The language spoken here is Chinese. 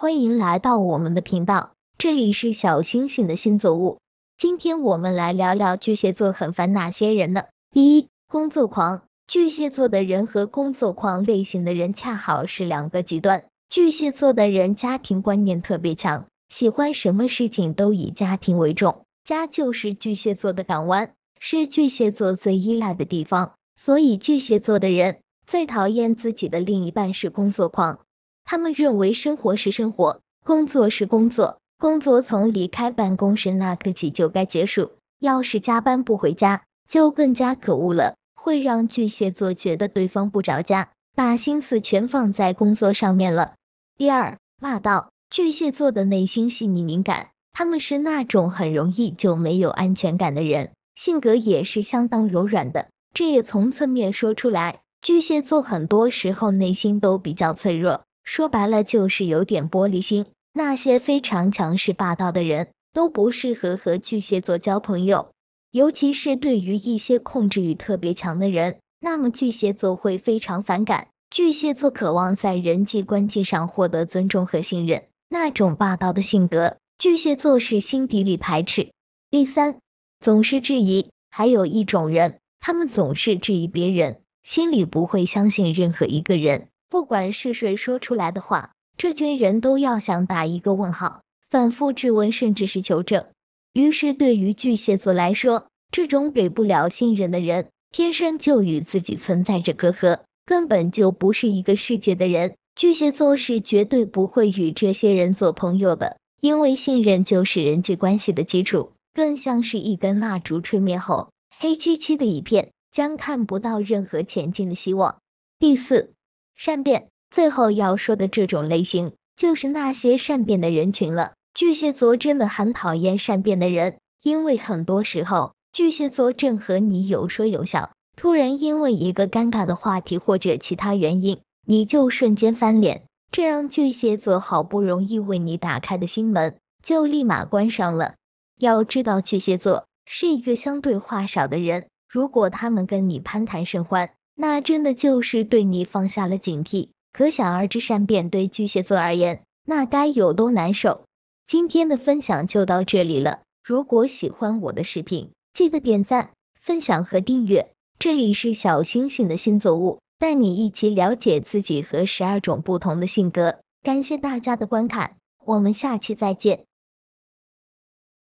欢迎来到我们的频道，这里是小星星的星座物。今天我们来聊聊巨蟹座很烦哪些人呢？一、工作狂。巨蟹座的人和工作狂类型的人恰好是两个极端。巨蟹座的人家庭观念特别强，喜欢什么事情都以家庭为重，家就是巨蟹座的港湾，是巨蟹座最依赖的地方。所以巨蟹座的人最讨厌自己的另一半是工作狂。他们认为生活是生活，工作是工作，工作从离开办公室那刻起就该结束。要是加班不回家，就更加可恶了，会让巨蟹座觉得对方不着家，把心思全放在工作上面了。第二霸道：巨蟹座的内心细腻敏感，他们是那种很容易就没有安全感的人，性格也是相当柔软的。这也从侧面说出来，巨蟹座很多时候内心都比较脆弱。说白了就是有点玻璃心，那些非常强势霸道的人都不适合和巨蟹座交朋友，尤其是对于一些控制欲特别强的人，那么巨蟹座会非常反感。巨蟹座渴望在人际关系上获得尊重和信任，那种霸道的性格，巨蟹座是心底里排斥。第三，总是质疑，还有一种人，他们总是质疑别人，心里不会相信任何一个人。不管是谁说出来的话，这群人都要想打一个问号，反复质问，甚至是求证。于是，对于巨蟹座来说，这种给不了信任的人，天生就与自己存在着隔阂，根本就不是一个世界的人。巨蟹座是绝对不会与这些人做朋友的，因为信任就是人际关系的基础，更像是一根蜡烛吹灭后黑漆漆的一片，将看不到任何前进的希望。第四。善变，最后要说的这种类型，就是那些善变的人群了。巨蟹座真的很讨厌善变的人，因为很多时候，巨蟹座正和你有说有笑，突然因为一个尴尬的话题或者其他原因，你就瞬间翻脸，这让巨蟹座好不容易为你打开的心门就立马关上了。要知道，巨蟹座是一个相对话少的人，如果他们跟你攀谈甚欢，那真的就是对你放下了警惕，可想而知，善变对巨蟹座而言，那该有多难受。今天的分享就到这里了，如果喜欢我的视频，记得点赞、分享和订阅。这里是小星星的星座物，带你一起了解自己和十二种不同的性格。感谢大家的观看，我们下期再见。